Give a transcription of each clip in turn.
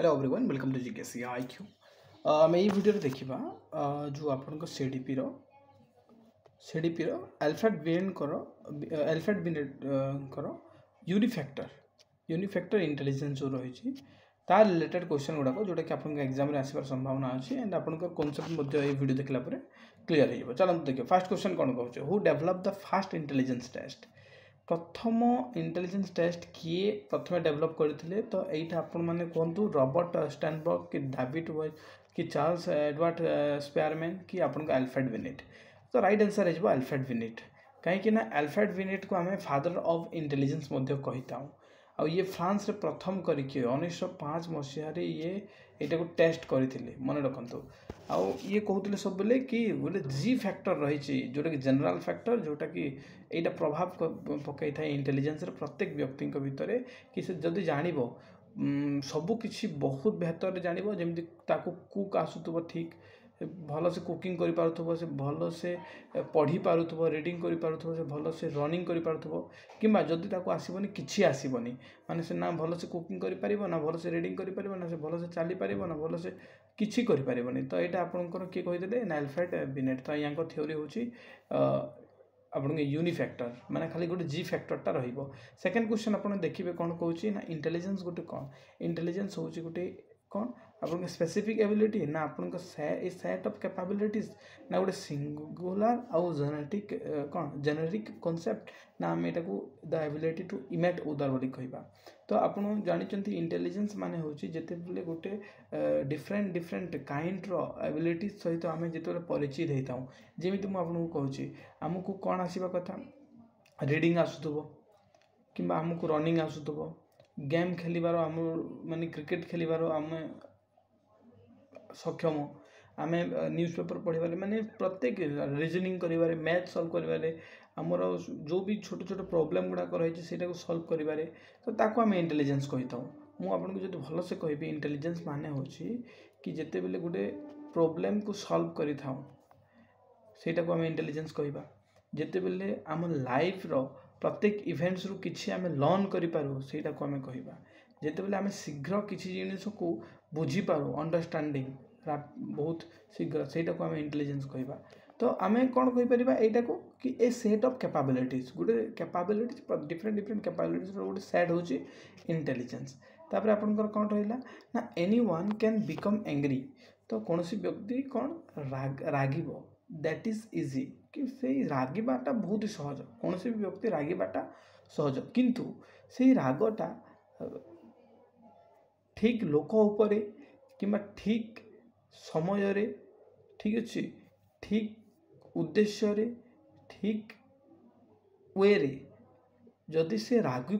hello everyone welcome to जिके सी I Q ଆମେ ଏଇ ଭିଡ଼ିଓରେ ଦେଖିବା ଯେଉଁ ଆପଣଙ୍କ ସିଡ଼ିପିର ସିଡ଼ିପିର ଆଲଫ୍ରେଡ୍ ବିଏନ୍ଙ୍କର ଆଲଫ୍ରେଡ୍ ବିଏନ୍ଙ୍କର ୟୁନିଫ୍ୟାକ୍ଟର ୟୁନିଫ୍ୟାକ୍ଟର ଇଣ୍ଟେଲିଜେନ୍ସ ଯେଉଁ ରହିଛି ତା ରିଲେଟେଡ୍ କ୍ୱେଶ୍ଚନ୍ ଗୁଡ଼ାକ ଯେଉଁଟାକି ଆପଣଙ୍କ ଏକ୍ଜାମ୍ରେ ଆସିବାର ସମ୍ଭାବନା ଅଛି ଆଣ୍ଡ ଆପଣଙ୍କର କନସେପ୍ଟ ମଧ୍ୟ ଏଇ ଭିଡ଼ିଓ ଦେଖିଲା ପରେ କ୍ଲିଅର୍ ହେଇଯିବ ଚାଲନ୍ତୁ ଦେଖିବା ଫାର୍ଷ୍ଟ କ୍ୱେଶ୍ଚନ୍ କ'ଣ କହୁଛ who develop the first intelligence test प्रथम इंटेलीजेन्स टेस्ट किए प्रथम डेभलप करते तो यहाँ कहत रबर्ट स्टैंडबर्ग कि डाविड वॉज कि चार्ल्स एडवर्ड स्पेयरमैन कि आपफ्रेड विनिट तो रईट आन्सर होलफ्रेड विनिट कहीं आलफ्रेड विनिट को आम फादर अफ इंटेलीजेन्स कही था ଆଉ ଇଏ ଫ୍ରାନ୍ସରେ ପ୍ରଥମ କରିକି ଉଣେଇଶହ ପାଞ୍ଚ ମସିହାରେ ଇଏ ଏଇଟାକୁ ଟେଷ୍ଟ କରିଥିଲେ ମନେ ରଖନ୍ତୁ ଆଉ ଇଏ କହୁଥିଲେ ସବୁବେଳେ କି ଗୋଟେ ଜି ଫ୍ୟାକ୍ଟର ରହିଛି ଯେଉଁଟାକି ଜେନେରାଲ ଫ୍ୟାକ୍ଟର ଯେଉଁଟାକି ଏଇଟା ପ୍ରଭାବ ପକାଇଥାଏ ଇଣ୍ଟେଲିଜେନ୍ସର ପ୍ରତ୍ୟେକ ବ୍ୟକ୍ତିଙ୍କ ଭିତରେ କି ସେ ଯଦି ଜାଣିବ ସବୁ କିଛି ବହୁତ ବେହତରରେ ଜାଣିବ ଯେମିତି ତାକୁ କୁକ୍ ଆସୁଥିବ ଠିକ୍ ସେ ଭଲସେ କୁକିଂ କରିପାରୁଥିବ ସେ ଭଲସେ ପଢ଼ିପାରୁଥିବ ରିଡ଼ିଂ କରିପାରୁଥିବ ସେ ଭଲସେ ରନିଂ କରିପାରୁଥିବ କିମ୍ବା ଯଦି ତାକୁ ଆସିବନି କିଛି ଆସିବନି ମାନେ ସେ ନା ଭଲସେ କୁକିଂ କରିପାରିବ ନା ଭଲସେ ରିଡ଼ିଂ କରିପାରିବ ନା ସେ ଭଲସେ ଚାଲିପାରିବ ନା ଭଲସେ କିଛି କରିପାରିବନି ତ ଏଇଟା ଆପଣଙ୍କର କିଏ କହିଦେଲେ ନାଇଲଫ୍ରାଇଟ୍ ବିନେଟ୍ ତ ୟାଙ୍କ ଥିଓରି ହେଉଛି ଆପଣଙ୍କ ୟୁନି ଫ୍ୟାକ୍ଟର ମାନେ ଖାଲି ଗୋଟେ ଜି ଫ୍ୟାକ୍ଟରଟା ରହିବ ସେକେଣ୍ଡ କ୍ୱେଶ୍ଚନ୍ ଆପଣ ଦେଖିବେ କ'ଣ କହୁଛି ନା ଇଣ୍ଟେଲିଜେନ୍ସ ଗୋଟେ କ'ଣ ଇଣ୍ଟେଲିଜେନ୍ସ ହେଉଛି ଗୋଟେ କ'ଣ ଆପଣଙ୍କ ସ୍ପେସିଫିକ୍ ଏବିଲିଟି ନା ଆପଣଙ୍କ ଏ ସେଟ୍ ଅଫ୍ କେପାବିଲିଟିଜ୍ ନା ଗୋଟେ ସିଙ୍ଗୁଲାର୍ ଆଉ ଜେନେଟିକ୍ କ'ଣ ଜେନେରିକ୍ କନସେପ୍ଟ ନା ଆମେ ଏଇଟାକୁ ଦ ଏବିଲିଟି ଟୁ ଇମେଟ୍ ଉଦର ବୋଲି କହିବା ତ ଆପଣ ଜାଣିଛନ୍ତି ଇଣ୍ଟେଲିଜେନ୍ସ ମାନେ ହେଉଛି ଯେତେବେଳେ ଗୋଟେ ଡିଫରେଣ୍ଟ ଡିଫରେଣ୍ଟ କାଇଣ୍ଡର ଏବିଲିଟି ସହିତ ଆମେ ଯେତେବେଳେ ପରିଚିତ ହେଇଥାଉ ଯେମିତି ମୁଁ ଆପଣଙ୍କୁ କହୁଛି ଆମକୁ କ'ଣ ଆସିବା କଥା ରିଡ଼ିଂ ଆସୁଥିବ କିମ୍ବା ଆମକୁ ରନିଂ ଆସୁଥିବ ଗେମ୍ ଖେଳିବାର ଆମ ମାନେ କ୍ରିକେଟ୍ ଖେଳିବାର ଆମେ ସକ୍ଷମ ଆମେ ନ୍ୟୁଜ୍ ପେପର୍ ପଢ଼ିବାରେ ମାନେ ପ୍ରତ୍ୟେକ ରିଜନିଂ କରିବାରେ ମ୍ୟାଥ୍ ସଲ୍ଭ କରିବାରେ ଆମର ଯେଉଁ ବି ଛୋଟ ଛୋଟ ପ୍ରୋବ୍ଲେମ୍ ଗୁଡ଼ାକ ରହିଛି ସେଇଟାକୁ ସଲ୍ଭ କରିବାରେ ତ ତାକୁ ଆମେ ଇଣ୍ଟେଲିଜେନ୍ସ କହିଥାଉ ମୁଁ ଆପଣଙ୍କୁ ଯଦି ଭଲସେ କହିବି ଇଣ୍ଟେଲିଜେନ୍ସ ମାନେ ହେଉଛି କି ଯେତେବେଳେ ଗୋଟେ ପ୍ରୋବ୍ଲେମ୍କୁ ସଲ୍ଭ କରିଥାଉ ସେଇଟାକୁ ଆମେ ଇଣ୍ଟେଲିଜେନ୍ସ କହିବା ଯେତେବେଳେ ଆମ ଲାଇଫ୍ର ପ୍ରତ୍ୟେକ ଇଭେଣ୍ଟସ୍ରୁ କିଛି ଆମେ ଲର୍ଣ୍ଣ କରିପାରୁ ସେଇଟାକୁ ଆମେ କହିବା ଯେତେବେଳେ ଆମେ ଶୀଘ୍ର କିଛି ଜିନିଷକୁ ବୁଝିପାରୁ ଅଣ୍ଡରଷ୍ଟାଣ୍ଡିଂ ବହୁତ ଶୀଘ୍ର ସେଇଟାକୁ ଆମେ ଇଣ୍ଟେଲିଜେନ୍ସ କହିବା ତ ଆମେ କ'ଣ କହିପାରିବା ଏଇଟାକୁ କି ଏ ସେଟ୍ ଅଫ୍ କ୍ୟାପାବିଲିଟିଜ୍ ଗୋଟେ କ୍ୟାପାବିଲିଟିଜ୍ ଡିଫରେଣ୍ଟ ଡିଫରେଣ୍ଟ କ୍ୟାପାବିଲିଟିଜ୍ର ଗୋଟେ ସେଟ୍ ହେଉଛି ଇଣ୍ଟେଲିଜେନ୍ସ ତାପରେ ଆପଣଙ୍କର କ'ଣ ରହିଲା ନା any one can become angry ତ କୌଣସି ବ୍ୟକ୍ତି କ'ଣ ରାଗିବ ଦ୍ୟାଟ୍ ଇଜ୍ ଇଜି କି ସେଇ ରାଗିବାଟା ବହୁତ ସହଜ କୌଣସି ବି ବ୍ୟକ୍ତି ରାଗିବାଟା ସହଜ କିନ୍ତୁ ସେଇ ରାଗଟା ଠିକ୍ ଲୋକ ଉପରେ କିମ୍ବା ଠିକ୍ ସମୟରେ ଠିକ୍ ଅଛି ଠିକ୍ ଉଦ୍ଦେଶ୍ୟରେ ଠିକ୍ ୱେରେ ଯଦି ସେ ରାଗି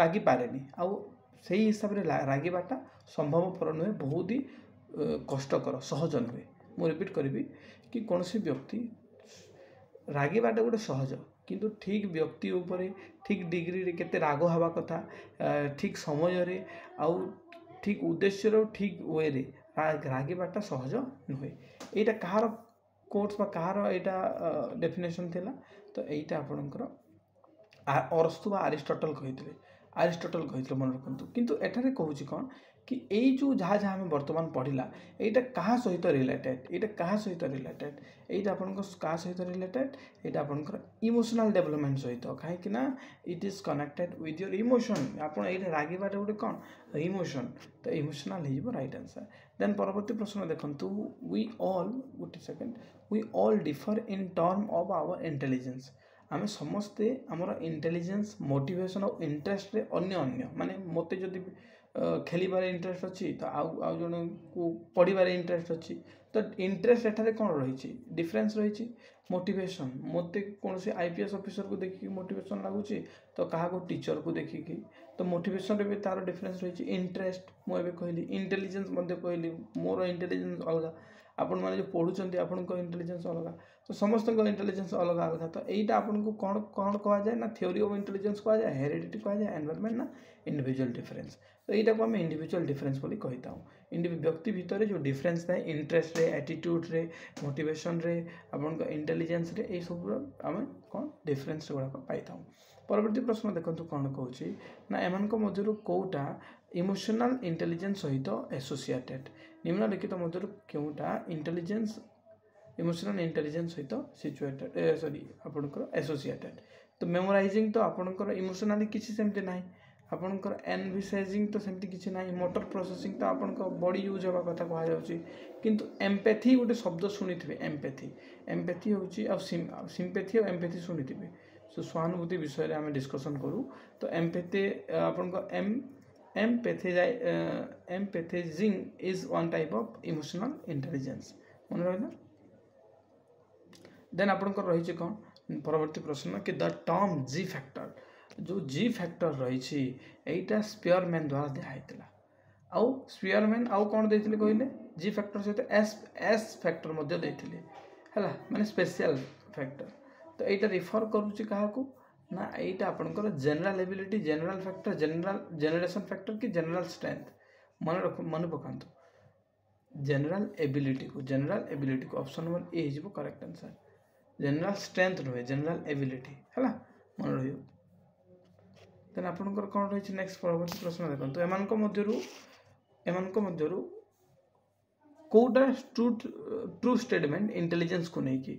ରାଗିପାରେନି ଆଉ ସେଇ ହିସାବରେ ରାଗିବାଟା ସମ୍ଭବପର ନୁହେଁ ବହୁତ ହି କଷ୍ଟକର ସହଜ ନୁହେଁ ମୁଁ ରିପିଟ୍ କରିବି କି କୌଣସି ବ୍ୟକ୍ତି ରାଗିବାଟା ଗୋଟେ ସହଜ କିନ୍ତୁ ଠିକ୍ ବ୍ୟକ୍ତି ଉପରେ ଠିକ୍ ଡିଗ୍ରୀରେ କେତେ ରାଗ ହେବା କଥା ଠିକ୍ ସମୟରେ ଆଉ ଠିକ୍ ଉଦ୍ଦେଶ୍ୟର ଠିକ୍ ୱେରେ ରାଗିବାଟା ସହଜ ନୁହେଁ ଏଇଟା କାହାର କୋର୍ସ ବା କାହାର ଏଇଟା ଡେଫିନେସନ୍ ଥିଲା ତ ଏଇଟା ଆପଣଙ୍କର ଅରସ୍ତୁ ବା ଆରିଷ୍ଟଟଲ୍ କହିଥିଲେ ଆରିଷ୍ଟଟଲ୍ କହିଥିଲେ ମନେ ରଖନ୍ତୁ କିନ୍ତୁ ଏଠାରେ କହୁଛି କ'ଣ କି ଏଇ ଯେଉଁ ଯାହା ଯାହା ଆମେ ବର୍ତ୍ତମାନ ପଢ଼ିଲା ଏଇଟା କାହା ସହିତ ରିଲେଟେଡ଼୍ ଏଇଟା କାହା ସହିତ ରିଲେଟେଡ଼୍ ଏଇଟା ଆପଣଙ୍କ କାହା ସହିତ ରିଲେଟେଡ଼୍ ଏଇଟା ଆପଣଙ୍କର ଇମୋସନାଲ୍ ଡେଭଲପମେଣ୍ଟ ସହିତ କାହିଁକି ନା it is connected with your emotion ଆପଣ ଏଇଟା ରାଗିବାଟା ଗୋଟେ କ'ଣ ଇମୋସନ୍ ତ ଇମୋସନାଲ୍ ହେଇଯିବ ରାଇଟ୍ ଆନ୍ସର୍ ଦେନ୍ ପରବର୍ତ୍ତୀ ପ୍ରଶ୍ନ ଦେଖନ୍ତୁ ୱି ଅଲ୍ ଗୋଟେ second we all differ in term of our intelligence ଆମେ ସମସ୍ତେ ଆମର ଇଣ୍ଟେଲିଜେନ୍ସ ମୋଟିଭେସନ୍ ଆଉ ଇଣ୍ଟରେଷ୍ଟରେ ଅନ୍ୟ ଅନ୍ୟ ମାନେ ମୋତେ ଯଦି ଖେଳିବାରେ ଇଣ୍ଟରେଷ୍ଟ ଅଛି ତ ଆଉ ଆଉ ଜଣଙ୍କୁ ପଢ଼ିବାରେ ଇଣ୍ଟରେଷ୍ଟ ଅଛି ତ ଇଣ୍ଟରେଷ୍ଟ ଏଠାରେ କ'ଣ ରହିଛି ଡିଫରେନ୍ସ ରହିଛି ମୋଟିଭେସନ୍ ମୋତେ କୌଣସି ଆଇ ପି ଏସ୍ ଅଫିସରକୁ ଦେଖିକି ମୋଟିଭେସନ୍ ଲାଗୁଛି ତ କାହାକୁ ଟିଚର୍କୁ ଦେଖିକି ତ ମୋଟିଭେସନ୍ରେ ବି ତା'ର ଡିଫରେନ୍ସ ରହିଛି ଇଣ୍ଟରେଷ୍ଟ ମୁଁ ଏବେ କହିଲି ଇଣ୍ଟେଲିଜେନ୍ସ ମଧ୍ୟ କହିଲି ମୋର ଇଣ୍ଟେଲିଜେନ୍ସ ଅଲଗା ଆପଣମାନେ ଯେଉଁ ପଢ଼ୁଛନ୍ତି ଆପଣଙ୍କ ଇଣ୍ଟେଲିଜେନ୍ସ ଅଲଗା তো ସମସ୍ତଙ୍କ ଇଣ୍ଟେଲିଜେନ୍ସ ଅଲଗା ଅଲଗା ତ ଏଇଟା ଆପଣଙ୍କୁ କ'ଣ କ'ଣ କୁହାଯାଏ ନା ଥିଓରି ଅଫ୍ ଇଣ୍ଟେଲିଜେନ୍ସ କୁହାଯାଏ ହେରିଡିଟି କୁହାଯାଏ ଏନ୍ଭାରମେଣ୍ଟ ନା ଇଣ୍ଡିଭିଜୁଆଲ୍ ଡିଫରେନ୍ସ ତ ଏଇଟାକୁ ଆମେ ଇଣ୍ଡିଭିଜୁଆଲ୍ ଡିଫରେନ୍ସ ବୋଲି କହିଥାଉ ବ୍ୟକ୍ତି ଭିତରେ ଯେଉଁ ଡିଫରେନ୍ସ ଥାଏ ଇଣ୍ଟରେଷ୍ଟରେ ଆଟିଟ୍ୟୁଡ଼ରେ ମୋଟିଭେସନରେ ଆପଣଙ୍କ ଇଣ୍ଟେଲିଜେନ୍ସରେ ଏଇସବୁର ଆମେ କ'ଣ ଡିଫରେନ୍ସ ଗୁଡ଼ାକ ପାଇଥାଉ ପରବର୍ତ୍ତୀ ପ୍ରଶ୍ନ ଦେଖନ୍ତୁ କ'ଣ କହୁଛି ନା ଏମାନଙ୍କ ମଧ୍ୟରୁ କେଉଁଟା ଇମୋସନାଲ୍ ଇଣ୍ଟେଲିଜେନ୍ସ ସହିତ ଆସୋସିଏଟେଡ଼୍ ନିମ୍ନଲିଖିତ ମଧ୍ୟରୁ କେଉଁଟା ଇଣ୍ଟେଲିଜେନ୍ସ ଇମୋସନାଲ୍ ଇଣ୍ଟେଲିଜେନ୍ସ ସହିତ ସିଚୁଏଟେଡ୍ ସରି ଆପଣଙ୍କର ଆସୋସିଏଟେଡ୍ ତ ମେମୋରାଇଜିଂ ତ ଆପଣଙ୍କର ଇମୋସନାଲି କିଛି ସେମିତି ନାହିଁ ଆପଣଙ୍କର ଏନଭିସାଇଜିଂ ତ ସେମିତି କିଛି ନାହିଁ ମୋଟର ପ୍ରୋସେସିଂ ତ ଆପଣଙ୍କ ବଡ଼ି ୟୁଜ୍ ହେବା କଥା କୁହାଯାଉଛି କିନ୍ତୁ ଏମ୍ପେଥି ଗୋଟେ ଶବ୍ଦ ଶୁଣିଥିବେ ଏମ୍ପେଥି ଏମ୍ପେଥି ହେଉଛି ଆଉ ସିମ୍ପେଥି ଆଉ ଏମ୍ପେଥି ଶୁଣିଥିବେ ସୋ ସହାନୁଭୂତି ବିଷୟରେ ଆମେ ଡିସ୍କସନ୍ କରୁ ତ ଏମ୍ପେଥି ଆପଣଙ୍କ ଏମ୍ empathize empathizing is one type of emotional intelligence ମନେ ରହିଲା ଦେନ୍ ଆପଣଙ୍କର ରହିଛି କ'ଣ ପରବର୍ତ୍ତୀ ପ୍ରଶ୍ନ କି ଦ ଟର୍ମ ଜି ଫ୍ୟାକ୍ଟର ଯେଉଁ ଜି ଫ୍ୟାକ୍ଟର ରହିଛି ଏଇଟା ସ୍ପିୟରମ୍ୟାନ୍ ଦ୍ୱାରା ଦିଆହେଇଥିଲା ଆଉ ସ୍ପିୟରମ୍ୟାନ୍ ଆଉ କ'ଣ ଦେଇଥିଲେ କହିଲେ ଜି ଫ୍ୟାକ୍ଟର ସହିତ ଏସ୍ ଏସ୍ ଫ୍ୟାକ୍ଟର ମଧ୍ୟ ଦେଇଥିଲେ ହେଲା ମାନେ ସ୍ପେଶିଆଲ୍ ଫ୍ୟାକ୍ଟର ତ ଏଇଟା ରିଫର୍ କରୁଛି କାହାକୁ ନା ଏଇଟା ଆପଣଙ୍କର general ability general factor general generation factor କି ଜେନେରାଲ୍ ଷ୍ଟ୍ରେଙ୍ଥ ମନେ ରଖ ମନେ ପକାନ୍ତୁ ଜେନେରାଲ୍ ଏବିଲିଟିକୁ ଜେନେରାଲ୍ ଏବିଲିଟିକୁ ଅପସନ୍ ନମ୍ବର ଏ ହେଇଯିବ କରେକ୍ଟ ଆନ୍ସର୍ ଜେନେରାଲ୍ ଷ୍ଟ୍ରେଙ୍ଗଥ୍ ରୁହେ ଜେନେରାଲ୍ ଏବିଲିଟି ହେଲା ମନେ ରହିବ ଦେନ୍ ଆପଣଙ୍କର କ'ଣ ରହିଛି ନେକ୍ସଟ ପରବର୍ତ୍ତୀ ପ୍ରଶ୍ନ ଦେଖନ୍ତୁ ଏମାନଙ୍କ ମଧ୍ୟରୁ ଏମାନଙ୍କ ମଧ୍ୟରୁ କେଉଁଟା ଟ୍ରୁ ଟ୍ରୁ ଷ୍ଟେଟମେଣ୍ଟ ଇଣ୍ଟେଲିଜେନ୍ସକୁ ନେଇକି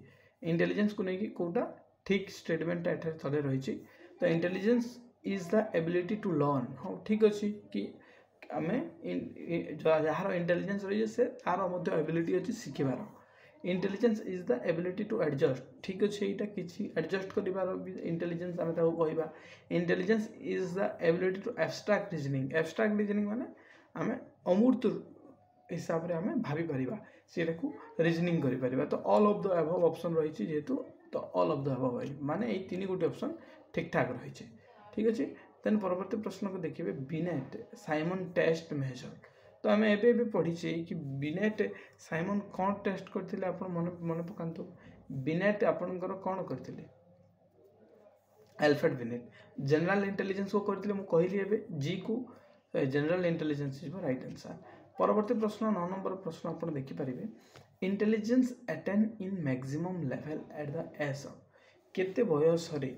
ଇଣ୍ଟେଲିଜେନ୍ସକୁ ନେଇକି କେଉଁଟା ଠିକ୍ ଷ୍ଟେଟମେଣ୍ଟଟା ଏଠାରେ ଥରେ ରହିଛି ତ intelligence is the ability to learn ହଉ ଠିକ୍ ଅଛି କି ଆମେ ଯାହାର ଇଣ୍ଟେଲିଜେନ୍ସ ରହିଛି ସେ ତା'ର ମଧ୍ୟ ଏବିଲିଟି ଅଛି ଶିଖିବାର intelligence is the ability to adjust ଠିକ୍ ଅଛି ଏଇଟା କିଛି ଆଡ଼ଜଷ୍ଟ କରିବାର ବି ଇଣ୍ଟେଲିଜେନ୍ସ ଆମେ ତାକୁ କହିବା intelligence is the ability to abstract reasoning abstract reasoning ମାନେ ଆମେ ଅମୂର୍ତ୍ତ ହିସାବରେ ଆମେ ଭାବିପାରିବା ସେଇଟାକୁ ରିଜନିଂ କରିପାରିବା ତ all of the above option ରହିଛି ଯେହେତୁ ତ ଅଲ୍ ଅଫ୍ ଦ ଆଭଭ୍ ମାନେ ଏଇ ତିନି ଗୋଟି ଅପସନ୍ ଠିକ୍ଠାକ୍ ରହିଛି ଠିକ୍ ଅଛି ଦେନ୍ ପରବର୍ତ୍ତୀ ପ୍ରଶ୍ନକୁ ଦେଖିବେ ବିନେଟ୍ ସାଇମନ୍ ଟେଷ୍ଟ ମେଜର୍ ତ ଆମେ ଏବେ ଏବେ ପଢ଼ିଛେ କି ବିନେଟ୍ ସାଇମନ୍ କ'ଣ ଟେଷ୍ଟ କରିଥିଲେ ଆପଣ ମନେ ମନେ ପକାନ୍ତୁ ବିନେଟ୍ ଆପଣଙ୍କର କ'ଣ କରିଥିଲେ ଆଲଫ୍ରେଡ୍ ବିନେଟ୍ ଜେନେରାଲ୍ ଇଣ୍ଟେଲିଜେନ୍ସକୁ କରିଥିଲେ ମୁଁ କହିଲି ଏବେ ଜିକୁ general intelligence is right answer ପରବର୍ତ୍ତୀ ପ୍ରଶ୍ନ ନଅ ନମ୍ବର ପ୍ରଶ୍ନ ଆପଣ ଦେଖିପାରିବେ intelligence attain in maximum level at the age କେତେ ବୟସରେ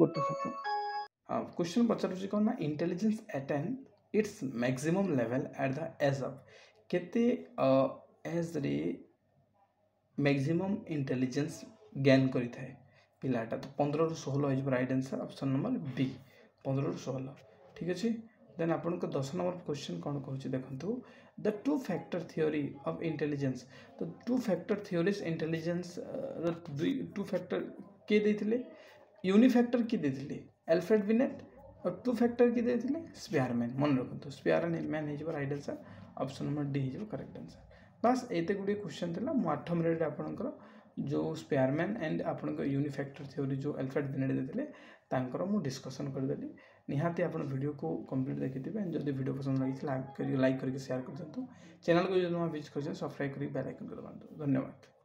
ଗୋଟେ ସେକେଣ୍ଡ क्वेश्चन पचार कौन ना intelligence attain its maximum level at the as of কেতে এজরে ম্যাক্সিমম ইন্টেলিজেন্স জ্ঞান କରିଥାଏ ପିଲାଟା ତ ପନ୍ଦରରୁ ଷୋହଳ ହେଇଯିବ right answer option number B ପନ୍ଦରରୁ ଷୋହଳ ଠିକ୍ ଅଛି ଦେନ୍ ଆପଣଙ୍କ ଦଶ ନମ୍ବର କ୍ୱେଶ୍ଚନ୍ କ'ଣ କହୁଛି ଦେଖନ୍ତୁ the two factor theory of intelligence ତ ଟୁ ଫ୍ୟାକ୍ଟର ଥିଓରିଜ୍ ଇଣ୍ଟେଲିଜେନ୍ସର ଦୁଇ ଟୁ ଫ୍ୟାକ୍ଟର କିଏ ଦେଇଥିଲେ ୟୁନିଫ୍ୟାକ୍ଟର କିଏ ଦେଇଥିଲେ ଆଲଫ୍ରେଡ୍ ବିନେଟ୍ ଆଉ ଟୁ ଫ୍ୟାକ୍ଟର କି ଦେଇଥିଲେ ସ୍ପେୟାରମ୍ୟାନ୍ ମନେ ରଖନ୍ତୁ ସ୍ପେୟାର ମ୍ୟାନ୍ ହେଇଯିବ right answer option number D ହେଇଯିବ କରେକ୍ଟ ଆନ୍ସର୍ ବାସ୍ ଏତେ ଗୁଡ଼ିଏ କ୍ୱେଶ୍ଚନ୍ ଥିଲା ମୁଁ ଆଠ ମିନିଟ୍ରେ ଆପଣଙ୍କର ଯେଉଁ ସ୍ପେୟାରମ୍ୟାନ୍ ଆଣ୍ଡ ଆପଣଙ୍କ ୟୁନିଫ୍ୟାକ୍ଟର ଥିଓରି ଯେଉଁ ଆଲଫ୍ରେଡ୍ ବେନେଟ୍ ଦେଇଥିଲେ ତାଙ୍କର ମୁଁ ଡିସ୍କସନ୍ କରିଦେଲି ନିହାତି ଆପଣ ଭିଡ଼ିଓକୁ କମ୍ପ୍ଲିଟ୍ ଦେଖିଥିବେ ଆଣ୍ଡ ଯଦି ଭିଡ଼ିଓ ପସନ୍ଦ ଲାଗିଛି ଲାଇକ୍ କରିକି ଲାଇକ୍ କରିକି ସେୟାର କରିଦିଅନ୍ତୁ ଚ୍ୟାନେଲ୍କୁ ଯଦି ନୂଆ ଭିଜିଟ୍ କରିଛନ୍ତି ସବସ୍କ୍ରାଇବ୍ କରିକି ବେଲ୍ ଆଇକନ୍ କରି ଧନ୍ୟବାଦ